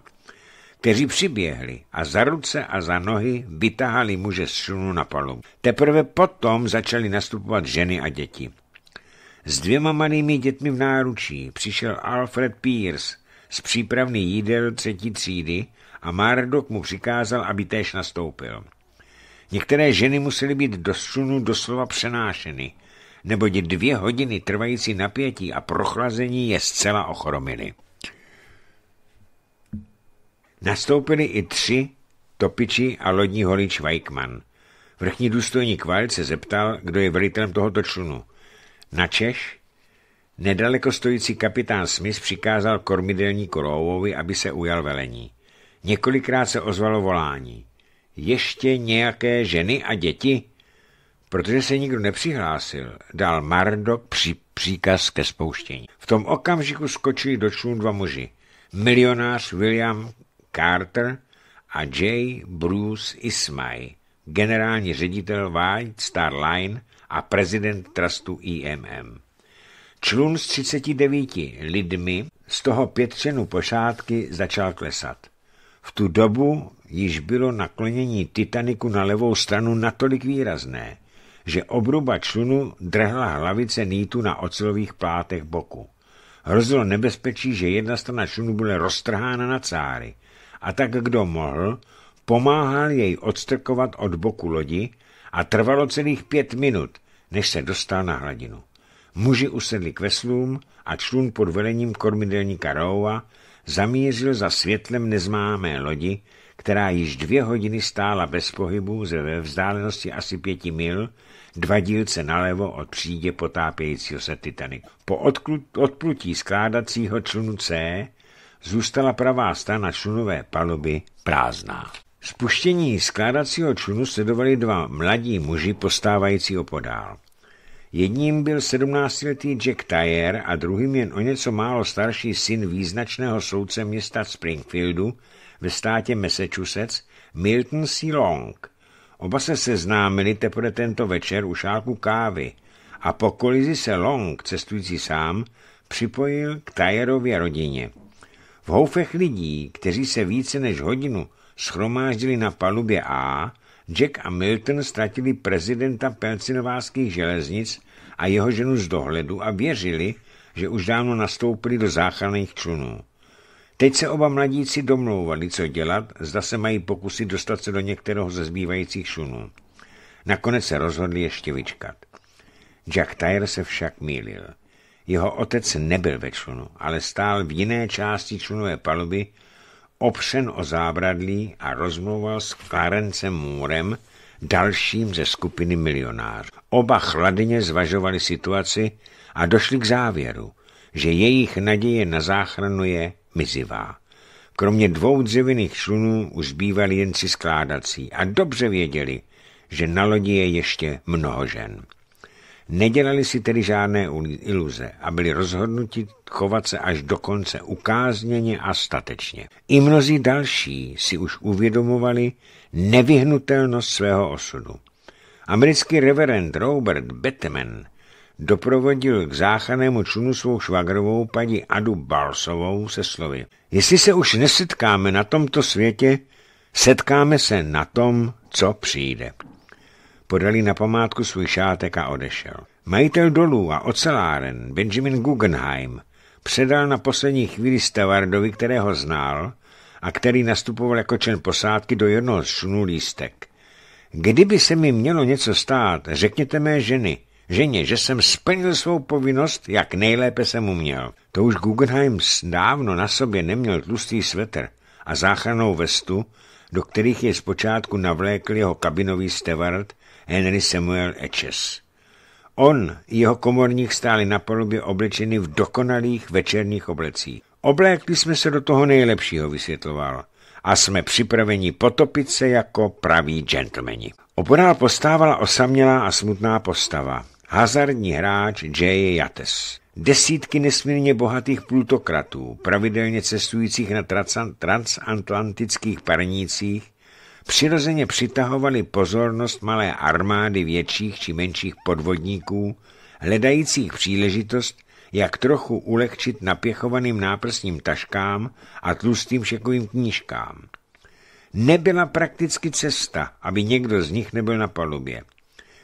kteří přiběhli a za ruce a za nohy vytáhali muže z šunu na palubu. Teprve potom začaly nastupovat ženy a děti. S dvěma malými dětmi v náručí přišel Alfred Pierce z přípravný jídel třetí třídy a Mardok mu přikázal, aby též nastoupil. Některé ženy musely být do šunu doslova přenášeny – neboť dvě hodiny trvající napětí a prochlazení je zcela ochromily. Nastoupili i tři topiči a lodní holič Weikman. Vrchní důstojník Vajl se zeptal, kdo je velitelem tohoto člunu. Na Češ nedaleko stojící kapitán Smith přikázal kormidelní Rowovi, aby se ujal velení. Několikrát se ozvalo volání. Ještě nějaké ženy a děti? Protože se nikdo nepřihlásil, dal Mardo při příkaz ke spouštění. V tom okamžiku skočili do člunu dva muži. Milionář William Carter a J. Bruce Ismay, generální ředitel White Star Line a prezident trustu IMM. E člun s 39 lidmi, z toho pět členů pošátky, začal klesat. V tu dobu již bylo naklonění Titaniku na levou stranu natolik výrazné, že obruba člunu drhla hlavice nýtu na ocelových plátech boku. Hrozilo nebezpečí, že jedna strana člunu bude roztrhána na cáry. A tak kdo mohl, pomáhal jej odstrkovat od boku lodi a trvalo celých pět minut, než se dostal na hladinu. Muži usedli k veslům a člun pod velením kormidelníka Rowa zamířil za světlem nezmámé lodi, která již dvě hodiny stála bez pohybu ze vzdálenosti asi pěti mil dva dílce nalevo od přídě potápějícího se Titanic. Po odplutí skládacího člunu C zůstala pravá strana člunové paluby prázdná. Spuštění skládacího člunu sledovali dva mladí muži postávající opodál. Jedním byl 17-letý Jack Tyre a druhým jen o něco málo starší syn význačného soudce města Springfieldu ve státě Massachusetts Milton C. Long – Oba se seznámili teprve tento večer u šálku kávy a po kolizi se Long, cestující sám, připojil k Tajerově rodině. V houfech lidí, kteří se více než hodinu schromáždili na palubě A, Jack a Milton ztratili prezidenta Pelcinovářských železnic a jeho ženu z dohledu a věřili, že už dávno nastoupili do záchranných člunů. Teď se oba mladíci domlouvali, co dělat, zda se mají pokusit dostat se do některého ze zbývajících šunů. Nakonec se rozhodli ještě vyčkat. Jack Tyre se však mýlil. Jeho otec nebyl ve člunu, ale stál v jiné části člunové paluby, opřen o zábradlí a rozmluval s Clarencem Moorem, dalším ze skupiny milionářů. Oba chladně zvažovali situaci a došli k závěru, že jejich naděje na záchranu je mizivá. Kromě dvou dřevěných člunů už bývali jen si skládací a dobře věděli, že na lodi je ještě mnoho žen. Nedělali si tedy žádné iluze a byli rozhodnuti chovat se až do konce ukázněně a statečně. I mnozí další si už uvědomovali nevyhnutelnost svého osudu. Americký reverend Robert Batman doprovodil k záchanému člunu svou švagrovou paní Adu Balsovou se slovy. Jestli se už nesetkáme na tomto světě, setkáme se na tom, co přijde. Podali na památku svůj šátek a odešel. Majitel dolů a oceláren Benjamin Guggenheim předal na poslední chvíli Stavardovi, kterého znal a který nastupoval jako člen posádky do jednoho z šunů lístek. Kdyby se mi mělo něco stát, řekněte mé ženy, ženě, že jsem splnil svou povinnost, jak nejlépe jsem uměl. To už Guggenheim dávno na sobě neměl tlustý svetr a záchranou vestu, do kterých je zpočátku navlékl jeho kabinový stevard Henry Samuel Etches. On i jeho komorník stáli na polubě oblečeny v dokonalých večerních oblecích. Oblékli jsme se do toho nejlepšího, vysvětloval. A jsme připraveni potopit se jako praví gentlemani. Oporál postávala osamělá a smutná postava hazardní hráč Jay Yates. Desítky nesmírně bohatých plutokratů, pravidelně cestujících na transatlantických parnících, přirozeně přitahovali pozornost malé armády větších či menších podvodníků, hledajících příležitost, jak trochu ulehčit napěchovaným náprsním taškám a tlustým šekovým knížkám. Nebyla prakticky cesta, aby někdo z nich nebyl na palubě.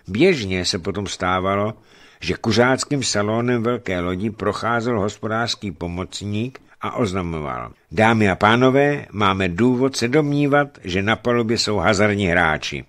Běžně se potom stávalo, že kuřáckým salónem velké lodi procházel hospodářský pomocník a oznamoval. Dámy a pánové, máme důvod se domnívat, že na palubě jsou hazardní hráči.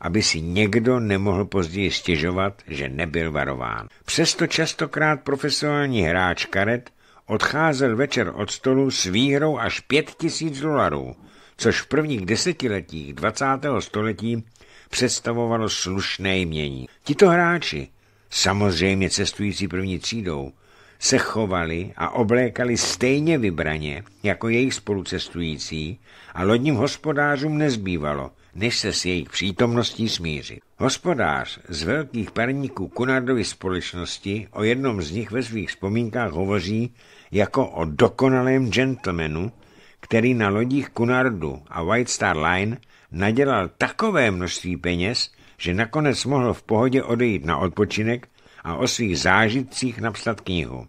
Aby si někdo nemohl později stěžovat, že nebyl varován. Přesto častokrát profesionální hráč karet odcházel večer od stolu s výhrou až pět tisíc dolarů, což v prvních desetiletích 20. století představovalo slušné jmění. Tito hráči, samozřejmě cestující první třídou, se chovali a oblékali stejně vybraně jako jejich spolucestující a lodním hospodářům nezbývalo, než se s jejich přítomností smířit. Hospodář z velkých parníků Kunardovy společnosti o jednom z nich ve svých vzpomínkách hovoří jako o dokonalém gentlemanu, který na lodích Kunardu a White Star Line – nadělal takové množství peněz, že nakonec mohl v pohodě odejít na odpočinek a o svých zážitcích napsat knihu.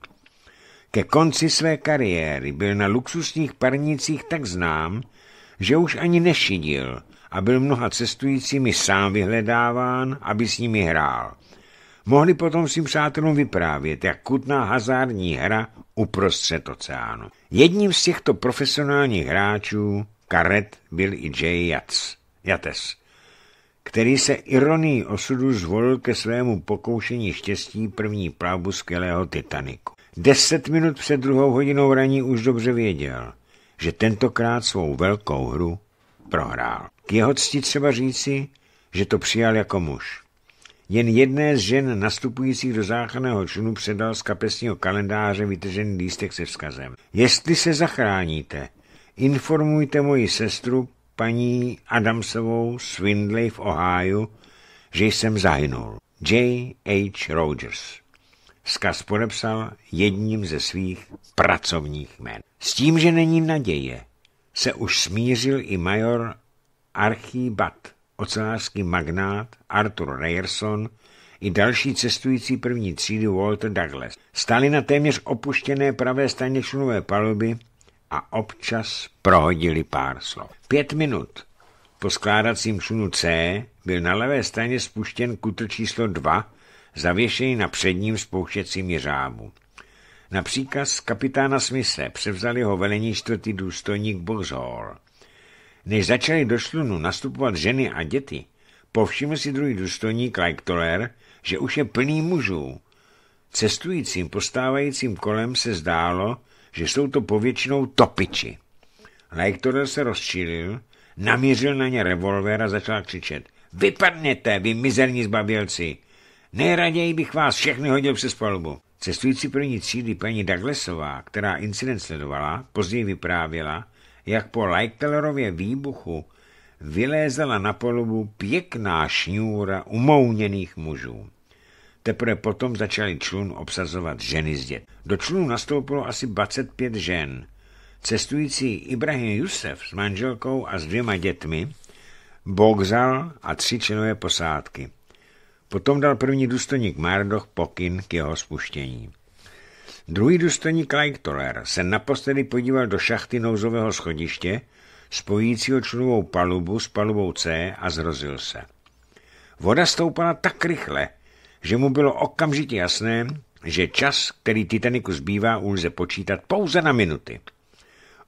Ke konci své kariéry byl na luxusních parnicích tak znám, že už ani nešidil a byl mnoha cestujícími sám vyhledáván, aby s nimi hrál. Mohli potom svým přátelům vyprávět, jak kutná hazardní hra uprostřed oceánu. Jedním z těchto profesionálních hráčů karet byl i Jay Yates, který se ironií osudu zvolil ke svému pokoušení štěstí první plavbu skvělého Titaniku. Deset minut před druhou hodinou raní už dobře věděl, že tentokrát svou velkou hru prohrál. K jeho cti třeba říci, že to přijal jako muž. Jen jedné z žen nastupujících do záchranného čunu předal z kapesního kalendáře vytržený lístek se vzkazem. Jestli se zachráníte, informujte moji sestru, paní Adamsovou Swindley v Ohio, že jsem zahynul. J. H. Rogers. Vzkaz podepsal jedním ze svých pracovních men. S tím, že není naděje, se už smířil i major Archibat, ocelářský magnát Arthur Rayerson i další cestující první třídy Walter Douglas. Stali na téměř opuštěné pravé straně paluby a občas prohodili pár slov. Pět minut po skládacím šunu C byl na levé straně spuštěn kutr číslo 2, zavěšený na předním spouštěcím jeřábu. Na příkaz kapitána Smise převzali ho velení čtvrtý důstojník Bozor. Než začali do šlunu nastupovat ženy a děti, povšiml si druhý důstojník Leiktoler, že už je plný mužů. Cestujícím postávajícím kolem se zdálo, že jsou to povětšinou topiči. Lektor se rozčílil, namířil na ně revolver a začal křičet. Vypadněte, vy mizerní zbabělci! Nejraději bych vás všechny hodil přes palubu. Cestující první třídy paní Douglasová, která incident sledovala, později vyprávěla, jak po Leichtelorově výbuchu vylézala na polubu pěkná šňůra umouněných mužů. Teprve potom začali člun obsazovat ženy z dět. Do člunu nastoupilo asi 25 žen. Cestující Ibrahim Jusef s manželkou a s dvěma dětmi, Bogzal a tři členové posádky. Potom dal první důstojník Mardoch pokyn k jeho spuštění. Druhý důstojník Toler se naposledy podíval do šachty nouzového schodiště, spojícího člunovou palubu s palubou C a zrozil se. Voda stoupala tak rychle, že mu bylo okamžitě jasné, že čas, který Titaniku zbývá, lze počítat pouze na minuty.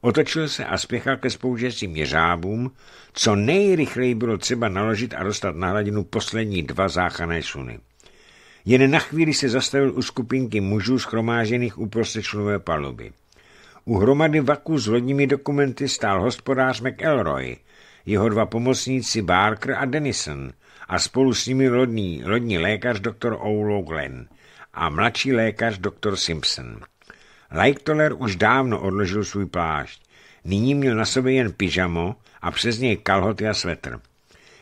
Otočil se a spěchal ke spoužecím měřábům, co nejrychleji bylo třeba naložit a dostat na hladinu poslední dva záchané suny. Jen na chvíli se zastavil u skupinky mužů schromážených uprostřed členové paluby. U hromady vaku s lodními dokumenty stál hospodář McElroy – jeho dva pomocníci Barker a Denison a spolu s nimi lodní, lodní lékař dr. O'Loughlin a mladší lékař dr. Simpson. Lightoller už dávno odložil svůj plášť. Nyní měl na sobě jen pyžamo a přes něj kalhoty a svetr.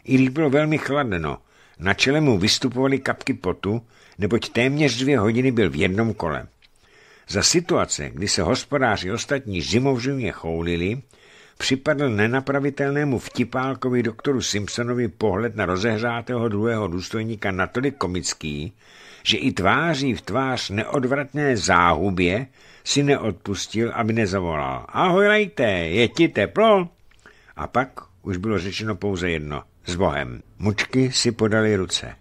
I když bylo velmi chladno, na čele mu vystupovaly kapky potu, neboť téměř dvě hodiny byl v jednom kole. Za situace, kdy se hospodáři ostatní zimovřivně choulili, připadl nenapravitelnému vtipálkovi doktoru Simpsonovi pohled na rozehřátého druhého důstojníka natolik komický, že i tváří v tvář neodvratné záhubě si neodpustil, aby nezavolal. Ahoj, lejte, je ti teplo? A pak už bylo řečeno pouze jedno. S Bohem. Mučky si podali ruce.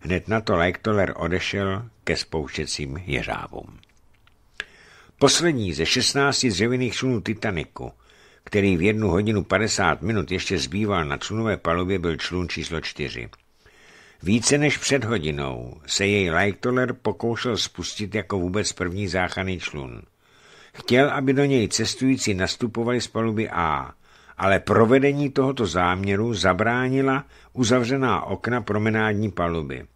Hned na to Lajktoler odešel ke spouštěcím jeřávům. Poslední ze šestnácti zjevených člunů Titaniku který v jednu hodinu 50 minut ještě zbýval na člunové palubě, byl člun číslo 4. Více než před hodinou se jej Lightoller pokoušel spustit jako vůbec první záchranný člun. Chtěl, aby do něj cestující nastupovali z paluby A, ale provedení tohoto záměru zabránila uzavřená okna promenádní paluby.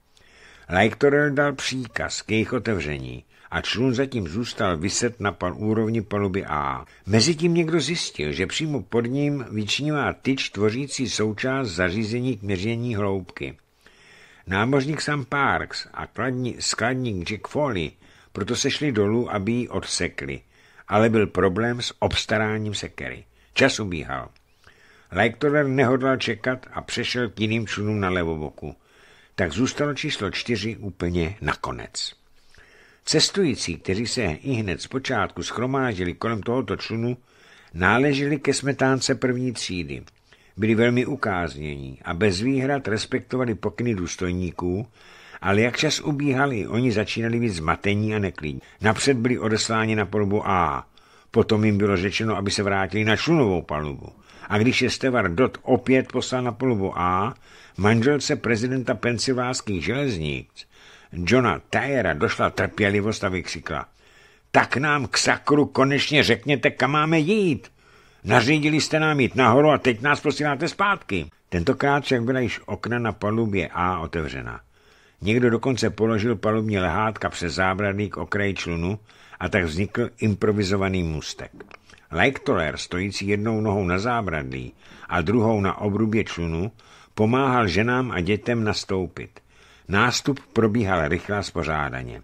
Lightoller dal příkaz k jejich otevření a člun zatím zůstal vyset na pan úrovni paluby A. Mezitím někdo zjistil, že přímo pod ním vyčnívá tyč tvořící součást zařízení k měření hloubky. Námořník Sam Parks a kladní, skladník Jack Foley proto se šli dolů, aby ji odsekli. Ale byl problém s obstaráním sekery. Čas ubíhal. Leiktorer nehodlal čekat a přešel k jiným člunům na levoboku. Tak zůstalo číslo čtyři úplně nakonec. Cestující, kteří se i hned zpočátku schromáždili kolem tohoto člunu, náleželi ke smetánce první třídy. Byli velmi ukáznění a bez výhrad respektovali pokyny důstojníků, ale jak čas ubíhali, oni začínali být zmatení a neklidní. Napřed byli odesláni na palubu A, potom jim bylo řečeno, aby se vrátili na člunovou palubu. A když je Stevar Dot opět poslal na palubu A, manželce prezidenta pensylvánských železnic, Johna Tyera došla trpělivost a vykřikla. Tak nám k sakru konečně řekněte, kam máme jít. Nařídili jste nám jít nahoru a teď nás posíláte zpátky. Tentokrát však byla již okna na palubě A otevřena. Někdo dokonce položil palubní lehátka přes zábradlí k okraji člunu a tak vznikl improvizovaný mustek. Leichtoler, stojící jednou nohou na zábradlí a druhou na obrubě člunu, pomáhal ženám a dětem nastoupit. Nástup probíhal rychle a spořádaně.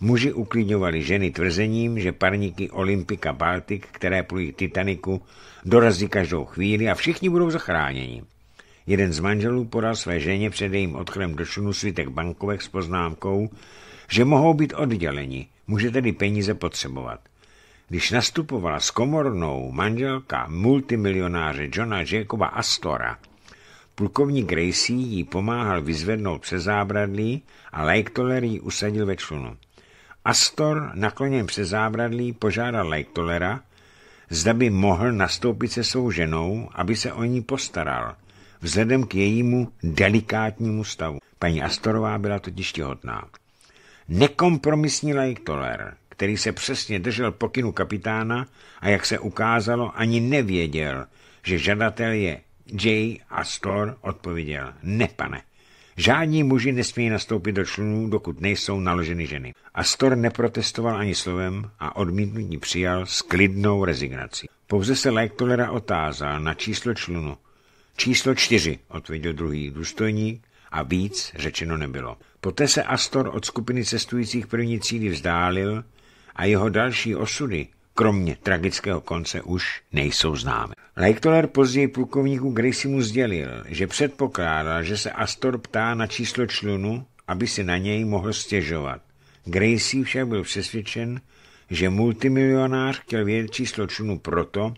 Muži uklidňovali ženy tvrzením, že parníky Olympika Baltic, které plují Titaniku, dorazí každou chvíli a všichni budou zachráněni. Jeden z manželů podal své ženě před jejím odchodem do šunu svitek bankovek s poznámkou, že mohou být odděleni, může tedy peníze potřebovat. Když nastupovala s komornou manželka multimilionáře Johna Jacoba Astora, Plukovník Gracie jí pomáhal vyzvednout přes zábradlí a Lightoller jí usadil ve člunu. Astor nakloněn přes zábradlí požádal Lightollera, zda by mohl nastoupit se svou ženou, aby se o ní postaral, vzhledem k jejímu delikátnímu stavu. Paní Astorová byla totiž těhotná. Nekompromisní Lightoller, který se přesně držel pokynu kapitána a jak se ukázalo, ani nevěděl, že žadatel je Jay Astor odpověděl, ne pane, žádní muži nesmí nastoupit do člunů, dokud nejsou naloženy ženy. Astor neprotestoval ani slovem a odmítnutí přijal s klidnou rezignací. Pouze se Leichtolera otázal na číslo člunu. Číslo čtyři, odpověděl druhý důstojník a víc řečeno nebylo. Poté se Astor od skupiny cestujících první cíly vzdálil a jeho další osudy, kromě tragického konce, už nejsou známy. Leichtoller později plukovníku mu sdělil, že předpokládal, že se Astor ptá na číslo člunu, aby si na něj mohl stěžovat. Gracie však byl přesvědčen, že multimilionář chtěl vědět číslo člunu proto,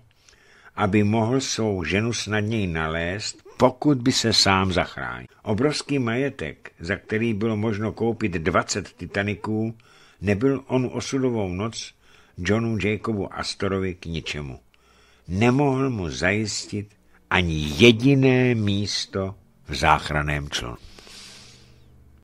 aby mohl svou ženu snadněji nalézt, pokud by se sám zachránil. Obrovský majetek, za který bylo možno koupit 20 Titaniků, nebyl on osudovou noc Johnu Jacobu Astorovi k ničemu nemohl mu zajistit ani jediné místo v záchraném člnu.